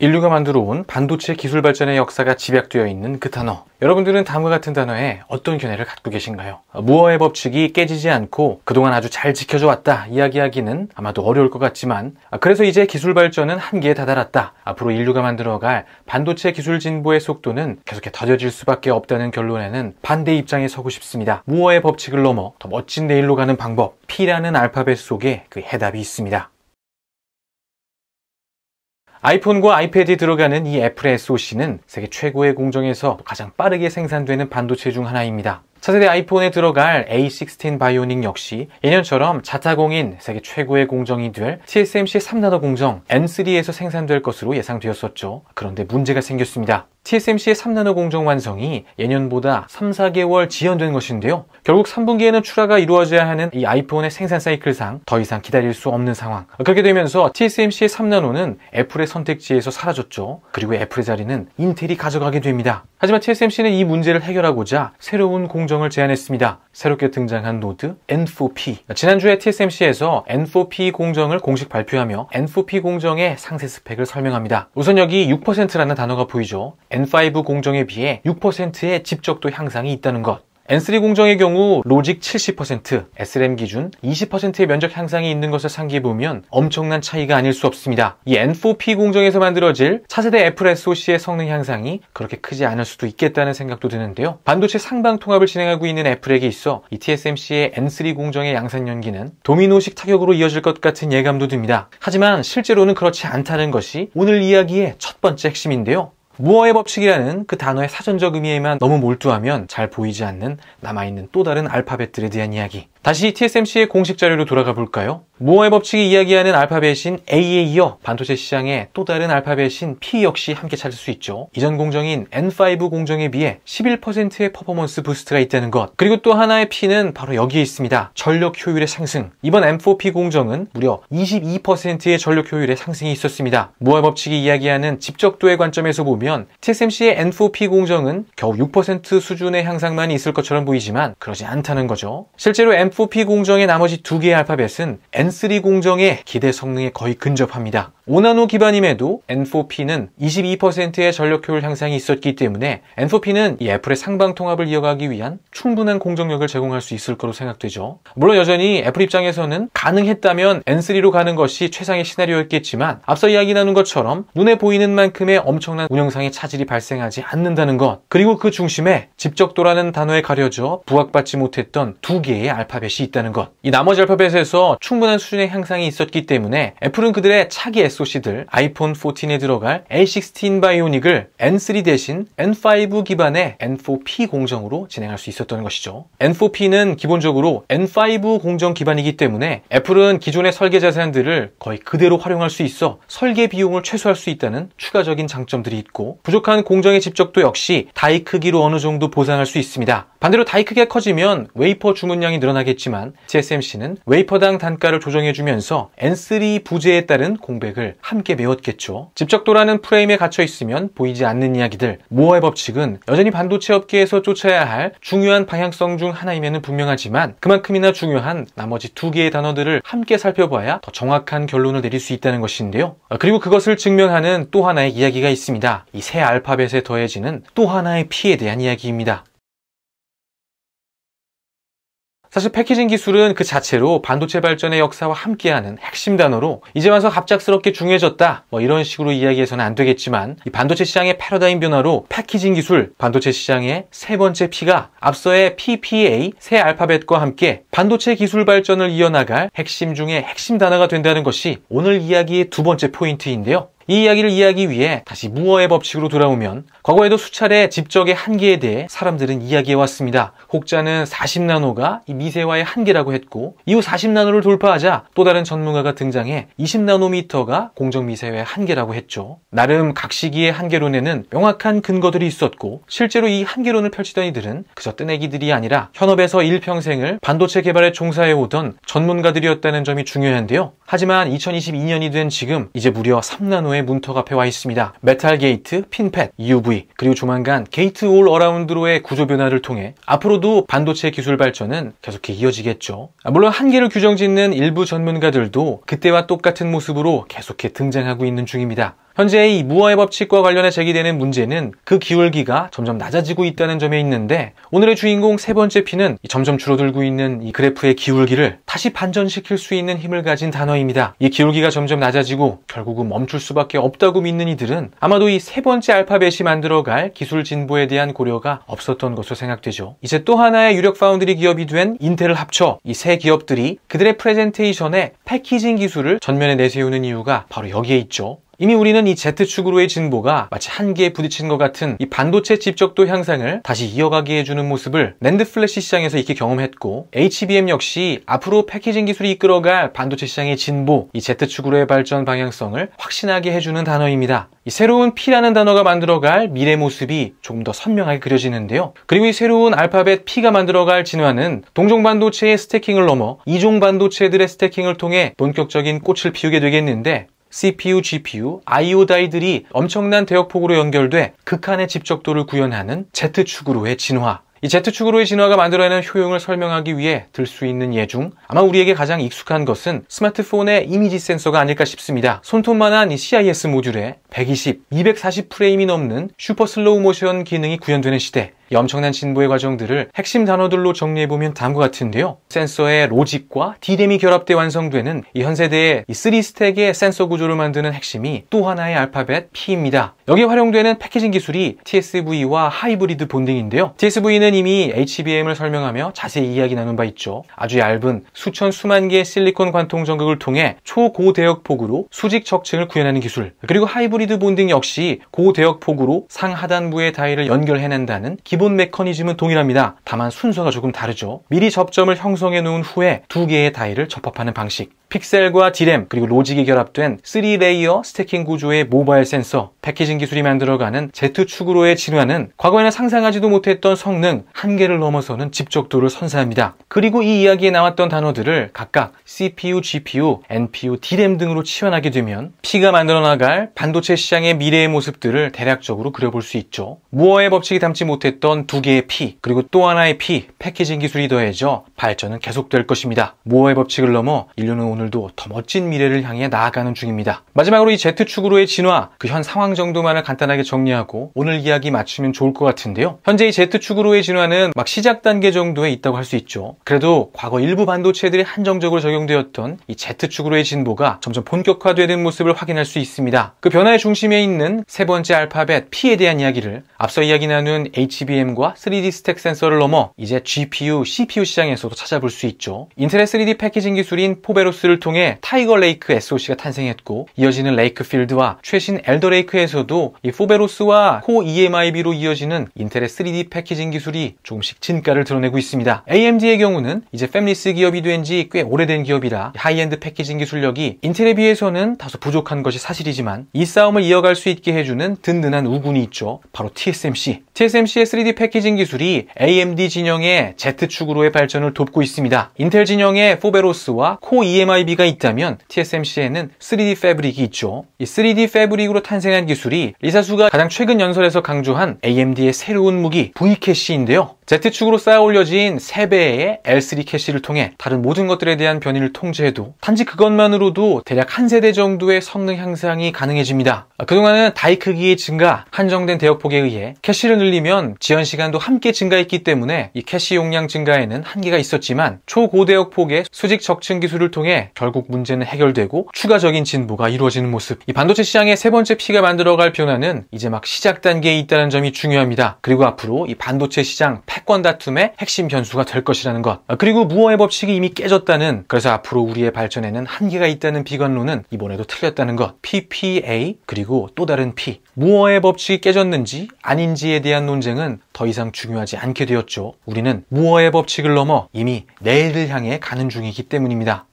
인류가 만들어 온 반도체 기술 발전의 역사가 집약되어 있는 그 단어. 여러분들은 다음과 같은 단어에 어떤 견해를 갖고 계신가요? 무어의 법칙이 깨지지 않고 그동안 아주 잘 지켜져 왔다 이야기하기는 아마도 어려울 것 같지만 아, 그래서 이제 기술 발전은 한계에 다다랐다. 앞으로 인류가 만들어갈 반도체 기술 진보의 속도는 계속해 더뎌질 수밖에 없다는 결론에는 반대 입장에 서고 싶습니다. 무어의 법칙을 넘어 더 멋진 내일로 가는 방법 P라는 알파벳 속에 그 해답이 있습니다. 아이폰과 아이패드에 들어가는 이 애플의 SoC는 세계 최고의 공정에서 가장 빠르게 생산되는 반도체 중 하나입니다. 차세대 아이폰에 들어갈 A16 바이오닉 역시 예년처럼 자타공인 세계 최고의 공정이 될 TSMC 3나노 공정 N3에서 생산될 것으로 예상되었었죠. 그런데 문제가 생겼습니다. TSMC의 3나노 공정 완성이 예년보다 3, 4개월 지연된 것인데요. 결국 3분기에는 출하가 이루어져야 하는 이 아이폰의 생산 사이클상 더 이상 기다릴 수 없는 상황. 그렇게 되면서 TSMC의 3나노는 애플의 선택지에서 사라졌죠. 그리고 애플의 자리는 인텔이 가져가게 됩니다. 하지만 TSMC는 이 문제를 해결하고자 새로운 공정을 제안했습니다. 새롭게 등장한 노드 N4P 지난주에 TSMC에서 N4P 공정을 공식 발표하며 N4P 공정의 상세 스펙을 설명합니다. 우선 여기 6%라는 단어가 보이죠. N5 공정에 비해 6%의 집적도 향상이 있다는 것 N3 공정의 경우 로직 70%, s r m 기준 20%의 면적 향상이 있는 것을 상기해보면 엄청난 차이가 아닐 수 없습니다. 이 N4P 공정에서 만들어질 차세대 애플 SoC의 성능 향상이 그렇게 크지 않을 수도 있겠다는 생각도 드는데요. 반도체 상방 통합을 진행하고 있는 애플에게 있어 이 TSMC의 N3 공정의 양산 연기는 도미노식 타격으로 이어질 것 같은 예감도 듭니다. 하지만 실제로는 그렇지 않다는 것이 오늘 이야기의 첫 번째 핵심인데요. 무어의 법칙이라는 그 단어의 사전적 의미에만 너무 몰두하면 잘 보이지 않는 남아있는 또 다른 알파벳들에 대한 이야기 다시 TSMC의 공식 자료로 돌아가 볼까요? 무어의 법칙이 이야기하는 알파벳인 A에 이어 반도체 시장에 또 다른 알파벳인 P 역시 함께 찾을 수 있죠. 이전 공정인 N5 공정에 비해 11%의 퍼포먼스 부스트가 있다는 것. 그리고 또 하나의 P는 바로 여기에 있습니다. 전력 효율의 상승. 이번 M4P 공정은 무려 22%의 전력 효율의 상승이 있었습니다. 무어의 법칙이 이야기하는 집적도의 관점에서 보면 TSMC의 N4P 공정은 겨우 6% 수준의 향상만 있을 것처럼 보이지만 그러지 않다는 거죠. 실제로 M M4P 공정의 나머지 두 개의 알파벳은 N3 공정의 기대 성능에 거의 근접합니다. 5나노 기반임에도 N4P는 22%의 전력 효율 향상이 있었기 때문에 N4P는 이 애플의 상방 통합을 이어가기 위한 충분한 공정력을 제공할 수 있을 것으로 생각되죠. 물론 여전히 애플 입장에서는 가능했다면 N3로 가는 것이 최상의 시나리오였겠지만 앞서 이야기 나눈 것처럼 눈에 보이는 만큼의 엄청난 운영상의 차질이 발생하지 않는다는 것 그리고 그 중심에 집적도라는 단어에 가려져 부각받지 못했던 두 개의 알파벳이 있다는 것 이 나머지 알파벳에서 충분한 수준의 향상이 있었기 때문에 애플은 그들의 차기에서 SoC들 아이폰 14에 들어갈 A16 바이오닉을 N3 대신 N5 기반의 N4P 공정으로 진행할 수 있었던 것이죠. N4P는 기본적으로 N5 공정 기반이기 때문에 애플은 기존의 설계 자산들을 거의 그대로 활용할 수 있어 설계 비용을 최소화할 수 있다는 추가적인 장점들이 있고 부족한 공정의 집적도 역시 다이 크기로 어느 정도 보상할 수 있습니다. 반대로 다이 크기가 커지면 웨이퍼 주문량이 늘어나겠지만 TSMC는 웨이퍼당 단가를 조정해주면서 N3 부재에 따른 공백을 이야기들을 함께 메웠겠죠. 집적도라는 프레임에 갇혀 있으면 보이지 않는 이야기들, 모어의 법칙은 여전히 반도체 업계에서 쫓아야 할 중요한 방향성 중하나이면는 분명하지만 그만큼이나 중요한 나머지 두 개의 단어들을 함께 살펴봐야 더 정확한 결론을 내릴 수 있다는 것인데요. 아, 그리고 그것을 증명하는 또 하나의 이야기가 있습니다. 이 새 알파벳에 더해지는 또 하나의 P에 대한 이야기입니다. 사실 패키징 기술은 그 자체로 반도체 발전의 역사와 함께하는 핵심 단어로 이제 와서 갑작스럽게 중요해졌다 뭐 이런 식으로 이야기해서는 안 되겠지만 이 반도체 시장의 패러다임 변화로 패키징 기술 반도체 시장의 세 번째 P가 앞서의 PPA 새 알파벳과 함께 반도체 기술 발전을 이어나갈 핵심 중에 핵심 단어가 된다는 것이 오늘 이야기의 두 번째 포인트인데요 이 이야기를 이해하기 위해 다시 무어의 법칙으로 돌아오면 과거에도 수차례 집적의 한계에 대해 사람들은 이야기해왔습니다. 혹자는 40나노가 이 미세화의 한계라고 했고 이후 40나노를 돌파하자 또 다른 전문가가 등장해 20나노미터가 공정미세화의 한계라고 했죠. 나름 각 시기의 한계론에는 명확한 근거들이 있었고 실제로 이 한계론을 펼치던 이들은 그저 뜨내기들이 아니라 현업에서 일평생을 반도체 개발에 종사해오던 전문가들이었다는 점이 중요한데요. 하지만 2022년이 된 지금 이제 무려 3나노의 상의 문턱 앞에 와 있습니다. 메탈 게이트, 핀펫, UV, 그리고 조만간 게이트 올 어라운드로의 구조 변화를 통해 앞으로도 반도체 기술 발전은 계속해 이어지겠죠. 아, 물론 한계를 규정짓는 일부 전문가들도 그때와 똑같은 모습으로 계속해 등장하고 있는 중입니다. 현재 이 무어의 법칙과 관련해 제기되는 문제는 그 기울기가 점점 낮아지고 있다는 점에 있는데 오늘의 주인공 세 번째 P는 점점 줄어들고 있는 이 그래프의 기울기를 다시 반전시킬 수 있는 힘을 가진 단어입니다. 이 기울기가 점점 낮아지고 결국은 멈출 수밖에 없다고 믿는 이들은 아마도 이 세 번째 알파벳이 만들어갈 기술 진보에 대한 고려가 없었던 것으로 생각되죠. 이제 또 하나의 유력 파운드리 기업이 된 인텔을 합쳐 이 세 기업들이 그들의 프레젠테이션에 패키징 기술을 전면에 내세우는 이유가 바로 여기에 있죠. 이미 우리는 이 Z축으로의 진보가 마치 한계에 부딪힌 것 같은 이 반도체 집적도 향상을 다시 이어가게 해주는 모습을 랜드 플래시 시장에서 이렇게 경험했고 HBM 역시 앞으로 패키징 기술이 이끌어갈 반도체 시장의 진보, 이 Z축으로의 발전 방향성을 확신하게 해주는 단어입니다. 이 새로운 P라는 단어가 만들어갈 미래 모습이 조금 더 선명하게 그려지는데요. 그리고 이 새로운 알파벳 P가 만들어갈 진화는 동종 반도체의 스태킹을 넘어 이종 반도체들의 스태킹을 통해 본격적인 꽃을 피우게 되겠는데 CPU, GPU, IO 다이들이 엄청난 대역폭으로 연결돼 극한의 집적도를 구현하는 Z축으로의 진화 이 Z축으로의 진화가 만들어내는 효용을 설명하기 위해 들 수 있는 예 중 아마 우리에게 가장 익숙한 것은 스마트폰의 이미지 센서가 아닐까 싶습니다. 손톱만한 CIS 모듈에 120, 240 프레임이 넘는 슈퍼 슬로우 모션 기능이 구현되는 시대 이 엄청난 진보의 과정들을 핵심 단어들로 정리해보면 다음과 같은데요. 센서의 로직과 D램이 결합돼 완성되는 이 현세대의 이 3스택의 센서 구조를 만드는 핵심이 또 하나의 알파벳 P입니다. 여기에 활용되는 패키징 기술이 TSV와 하이브리드 본딩인데요. TSV는 이미 HBM을 설명하며 자세히 이야기 나눈 바 있죠. 아주 얇은 수천 수만 개의 실리콘 관통 전극을 통해 초고대역 폭으로 수직 적층을 구현하는 기술 그리고 하이브리드 본딩 역시 고대역 폭으로 상하단부의 다이를 연결해낸다는 기본 메커니즘은 동일합니다. 다만 순서가 조금 다르죠. 미리 접점을 형성해 놓은 후에 두 개의 다이를 접합하는 방식 픽셀과 디램 그리고 로직이 결합된 3레이어 스태킹 구조의 모바일 센서, 패키징 기술이 만들어가는 Z축으로의 진화는 과거에는 상상하지도 못했던 성능 한계를 넘어서는 집적도를 선사합니다. 그리고 이 이야기에 나왔던 단어들을 각각 CPU, GPU, NPU, DRAM 등으로 치환하게 되면 P가 만들어 나갈 반도체 시장의 미래의 모습들을 대략적으로 그려볼 수 있죠. 무어의 법칙이 담지 못했던 두 개의 P 그리고 또 하나의 P 패키징 기술이 더해져 발전은 계속될 것입니다. 무어의 법칙을 넘어 인류는 오늘도 더 멋진 미래를 향해 나아가는 중입니다. 마지막으로 이 Z축으로의 진화, 그 현 상황 정도만을 간단하게 정리하고 오늘 이야기 마치면 좋을 것 같은데요. 현재 이 Z축으로의 진화는 막 시작 단계 정도에 있다고 할 수 있죠. 그래도 과거 일부 반도체들이 한정적으로 적용되었던 이 Z축으로의 진보가 점점 본격화되는 모습을 확인할 수 있습니다. 그 변화의 중심에 있는 세 번째 알파벳 P에 대한 이야기를 앞서 이야기 나눈 HBM과 3D 스택 센서를 넘어 이제 GPU, CPU 시장에서도 찾아볼 수 있죠. 인텔의 3D 패키징 기술인 포베로스 프로를 통해 타이거 레이크 SOC가 탄생했고 이어지는 레이크필드와 최신 엘더레이크에서도 이 포베로스와 코 EMIB로 이어지는 인텔의 3D 패키징 기술이 조금씩 진가를 드러내고 있습니다. AMD의 경우는 이제 패밀리스 기업이 된 지 꽤 오래된 기업이라 하이엔드 패키징 기술력이 인텔에 비해서는 다소 부족한 것이 사실이지만 이 싸움을 이어갈 수 있게 해주는 든든한 우군이 있죠. 바로 TSMC. TSMC의 3D 패키징 기술이 AMD 진영의 Z축으로의 발전을 돕고 있습니다. 인텔 진영의 포베로스와 코 EMIB UIB가 있다면 TSMC에는 3D 패브릭이 있죠. 이 3D 패브릭으로 탄생한 기술이 리사수가 가장 최근 연설에서 강조한 AMD의 새로운 무기 V캐시인데요. Z축으로 쌓아 올려진 3배의 L3 캐시를 통해 다른 모든 것들에 대한 변이를 통제해도 단지 그것만으로도 대략 한 세대 정도의 성능 향상이 가능해집니다. 아, 그동안은 다이 크기의 증가, 한정된 대역폭에 의해 캐시를 늘리면 지연 시간도 함께 증가했기 때문에 이 캐시 용량 증가에는 한계가 있었지만 초고대역폭의 수직 적층 기술을 통해 결국 문제는 해결되고 추가적인 진보가 이루어지는 모습. 이 반도체 시장의 세 번째 피가 만들어갈 변화는 이제 막 시작 단계에 있다는 점이 중요합니다. 그리고 앞으로 이 반도체 시장 패권 다툼의 핵심 변수가 될 것이라는 것 아, 그리고 무어의 법칙이 이미 깨졌다는 그래서 앞으로 우리의 발전에는 한계가 있다는 비관론은 이번에도 틀렸다는 것 PPA 그리고 또 다른 P 무어의 법칙이 깨졌는지 아닌지에 대한 논쟁은 더 이상 중요하지 않게 되었죠 우리는 무어의 법칙을 넘어 이미 내일을 향해 가는 중이기 때문입니다